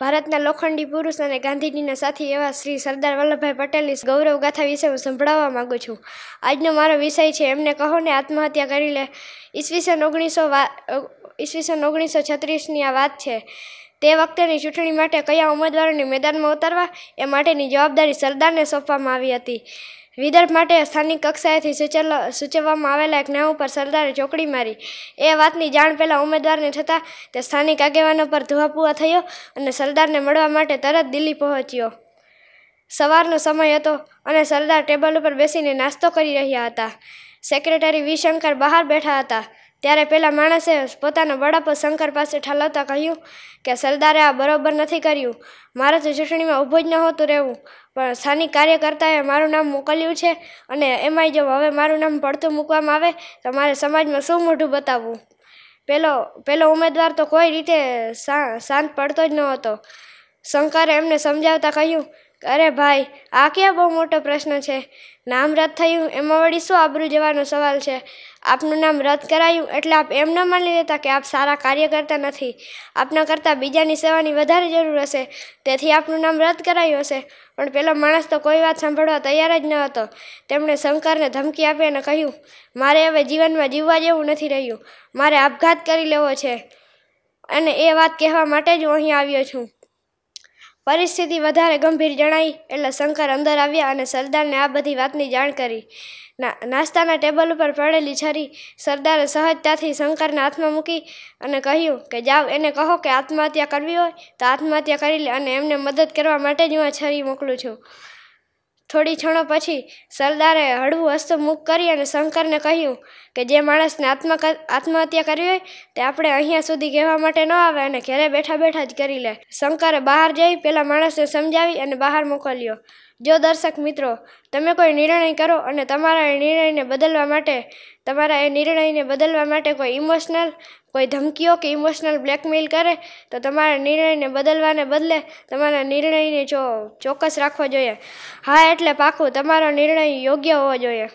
ભારતના લોખંડી પુરુષ અને ગાંધીજીના સાથી એવા શ્રી સરદાર વલ્લભભાઈ પટેલની ગૌરવગાથા વિશે હું સંભળાવવા માગું છું આજનો મારો વિષય છે એમને કહો ને આત્મહત્યા કરી લે ઈસવીસન ઓગણીસો ઈસવીસન ઓગણીસો છત્રીસની આ વાત છે તે વખતેની ચૂંટણી માટે કયા ઉમેદવારોને મેદાનમાં ઉતારવા એ માટેની જવાબદારી સરદારને સોંપવામાં આવી હતી વિદર્ભ માટે સ્થાનિક કક્ષાએથી સૂચલ સૂચવવામાં આવેલા એક નામ ઉપર સરદારે ચોકડી મારી એ વાતની જાણ પહેલાં ઉમેદવારને થતાં તે સ્થાનિક આગેવાનો પર ધુઆપુઆ થયો અને સરદારને મળવા માટે તરત દિલ્હી પહોંચ્યો સવારનો સમય હતો અને સરદાર ટેબલ ઉપર બેસીને નાસ્તો કરી રહ્યા હતા સેક્રેટરી વિશંકર બહાર બેઠા હતા ત્યારે પેલા માણસે પોતાના બળાપો શંકર પાસે ઠાલવતા કહ્યું કે સરદારે આ બરોબર નથી કર્યું મારે તો ચૂંટણીમાં ઊભું જ નહોતું રહેવું પણ સ્થાનિક કાર્યકર્તાએ મારું નામ મોકલ્યું છે અને એમાંય જો હવે મારું નામ પડતું મૂકવામાં આવે તો મારે સમાજમાં શું મોઢું બતાવવું પેલો પેલો ઉમેદવાર તો કોઈ રીતે શાંત પડતો જ નહોતો શંકરે એમને સમજાવતા કહ્યું અરે ભાઈ આ ક્યાં બહુ મોટો પ્રશ્ન છે નામ રદ થયું એમાં વળી શું આબરૂ જવાનો સવાલ છે આપનું નામ રદ કરાયું એટલે આપ એમ ન માની લેતા કે આપ સારા કાર્ય કરતા નથી આપના કરતાં બીજાની સેવાની વધારે જરૂર હશે તેથી આપનું નામ રદ કરાયું હશે પણ પેલો માણસ તો કોઈ વાત સાંભળવા તૈયાર જ ન હતો તેમણે શંકરને ધમકી આપી અને કહ્યું મારે હવે જીવનમાં જીવવા જેવું નથી રહ્યું મારે આપઘાત કરી લેવો છે અને એ વાત કહેવા માટે જ હું અહીં આવ્યો છું પરિસ્થિતિ વધારે ગંભીર જણાઈ એટલે શંકર અંદર આવ્યા અને સરદારને આ બધી વાતની જાણ કરી નાસ્તાના ટેબલ ઉપર પડેલી છરી સરદારે સહજતાથી શંકરને હાથમાં મૂકી અને કહ્યું કે જાઓ એને કહો કે આત્મહત્યા કરવી હોય તો આત્મહત્યા કરી લે અને એમને મદદ કરવા માટે જ હું આ છરી મોકલું છું થોડી ક્ષણો પછી સરદારે હળવું મુખ કરી અને શંકરને કહ્યું કે જે માણસને આત્મક આત્મહત્યા કરવી હોય તે આપણે અહીંયા સુધી કહેવા માટે ન આવે અને ઘરે બેઠા બેઠા જ કરી લે શંકરે બહાર જઈ પેલા માણસને સમજાવી અને બહાર મોકલ્યો જો દર્શક મિત્રો તમે કોઈ નિર્ણય કરો અને તમારા એ નિર્ણયને બદલવા માટે તમારા એ નિર્ણયને બદલવા માટે કોઈ ઇમોશનલ કોઈ ધમકીઓ કે ઇમોશનલ બ્લેકમેલ કરે તો તમારા નિર્ણયને બદલવાને બદલે તમારા નિર્ણયને જો ચોક્કસ રાખવો જોઈએ હા એટલે પાકું તમારો નિર્ણય યોગ્ય હોવો જોઈએ